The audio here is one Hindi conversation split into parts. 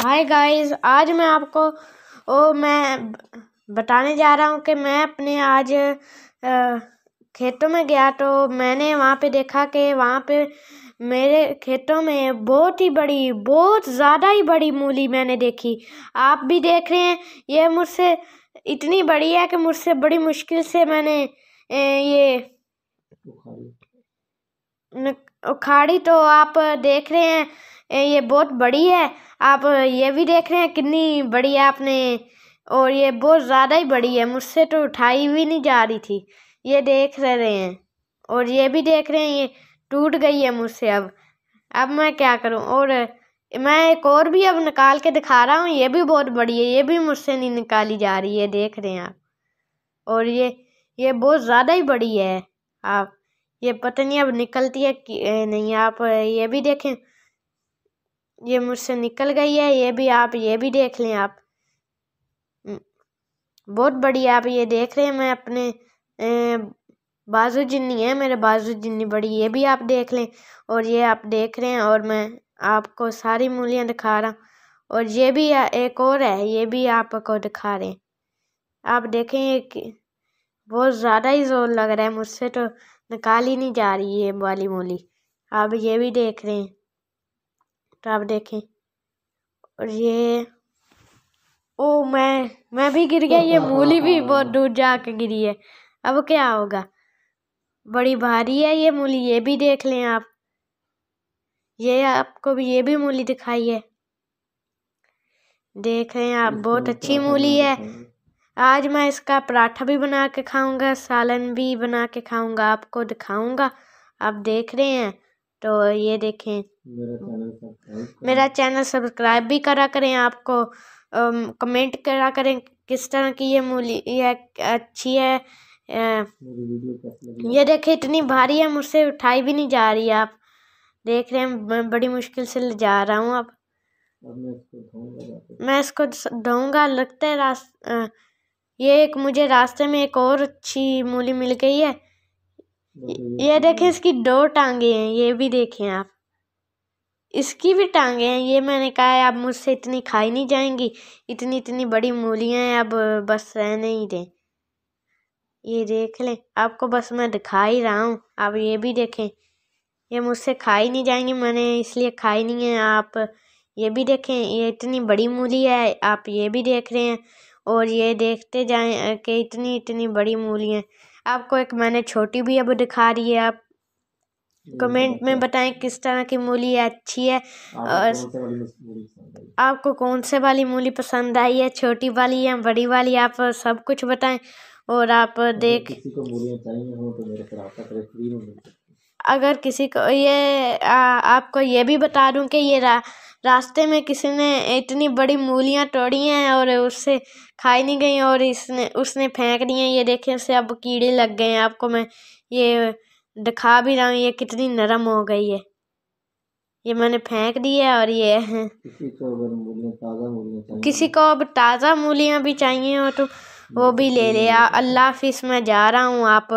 हाय गाइस आज मैं आपको ओ मैं बताने जा रहा हूँ कि मैं अपने आज खेतों में गया तो मैंने वहाँ पे देखा कि वहाँ पे मेरे खेतों में बहुत ही बड़ी बहुत ज़्यादा ही बड़ी मूली मैंने देखी आप भी देख रहे हैं ये मुझसे इतनी बड़ी है कि मुझसे बड़ी मुश्किल से मैंने ये उखाड़ी तो आप देख रहे हैं ये बहुत बड़ी है आप ये भी देख रहे हैं कितनी बड़ी है आपने और ये बहुत ज़्यादा ही बड़ी है मुझसे तो उठाई भी नहीं जा रही थी ये देख रहे हैं और ये भी देख रहे हैं ये टूट गई है मुझसे अब अब मैं क्या करूं और मैं एक और भी अब निकाल के दिखा रहा हूँ ये भी बहुत बड़ी है ये भी मुझसे नहीं निकाली जा रही है देख रहे हैं आप और ये ये बहुत ज़्यादा ही बड़ी है आप ये पता नहीं अब निकलती है कि नहीं आप ये भी देखें ये मुझसे निकल गई है ये भी आप ये भी देख लें आप बहुत बड़ी आप ये देख रहे हैं मैं अपने बाजू जिन्नी है मेरे बाजू जिन्नी बड़ी ये भी आप देख लें और ये आप देख रहे हैं और मैं आपको सारी मूलियाँ दिखा रहा हूँ और ये भी एक और है ये भी आपको दिखा रहे हैं आप देखें कि बहुत ज़्यादा ही जोर लग रहा है मुझसे तो निकाल ही नहीं जा रही ये वाली मूली आप ये भी देख रहे हैं तो आप देखें और ये ओ मैं मैं भी गिर गया ये मूली भी बहुत दूर जा कर गिरी है अब क्या होगा बड़ी भारी है ये मूली ये भी देख लें आप ये आपको भी ये भी मूली दिखाई है देख रहे हैं आप बहुत अच्छी मूली है आज मैं इसका पराठा भी बना के खाऊंगा सालन भी बना के खाऊंगा आपको दिखाऊंगा आप देख रहे हैं तो ये देखें मेरा चैनल सब्सक्राइब भी करा करें आपको कमेंट करा करें किस तरह की ये मूली ये अच्छी है ये देखें इतनी भारी है मुझसे उठाई भी नहीं जा रही आप देख रहे हैं मैं बड़ी मुश्किल से जा रहा हूँ अब मैं इसको ढोंगा लगता है रास्त ये एक मुझे रास्ते में एक और अच्छी मूली मिल गई है ये देखें इसकी दो टांगे हैं ये भी देखें आप इसकी भी टांगे हैं ये मैंने कहा है अब मुझसे इतनी खाई नहीं जाएंगी इतनी इतनी बड़ी मूलियाँ हैं अब बस रहने ही दें ये देख लें आपको बस मैं दिखा ही रहा हूँ आप ये भी देखें ये मुझसे खा ही नहीं जाएंगे मैंने इसलिए खाई नहीं है आप ये भी देखें ये इतनी बड़ी मूली है आप ये भी देख रहे हैं और ये देखते जाएं कि इतनी इतनी बड़ी मूली है आपको एक मैंने छोटी भी अब दिखा रही है आप कमेंट में बताएं किस तरह की मूली अच्छी है और आपको कौन से वाली मूली पसंद आई है छोटी वाली या बड़ी वाली आप सब कुछ बताएं और आप देख किसी को मूलियाँ चाहिए हो तो मेरे अगर किसी को ये आपको ये भी बता दूँ कि ये रास्ते में किसी ने इतनी बड़ी मूलियाँ तोड़ी हैं और उससे खाई नहीं गई और इसने उसने फेंक दी हैं ये देखें उससे अब कीड़े लग गए हैं आपको मैं ये दिखा भी रहा हूँ ये कितनी नरम हो गई है ये मैंने फेंक दी है और ये है किसी तो। को अब ताज़ा मूलियाँ भी चाहिए हो तो वो भी ले लिया अल्लाह हाफिज़ मैं जा रहा हूँ आप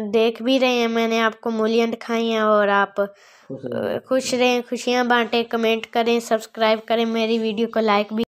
देख भी रहे हैं मैंने आपको मूलियाँ दिखाई हैं और आप खुश रहें खुशियाँ बांटें कमेंट करें सब्सक्राइब करें मेरी वीडियो को लाइक भी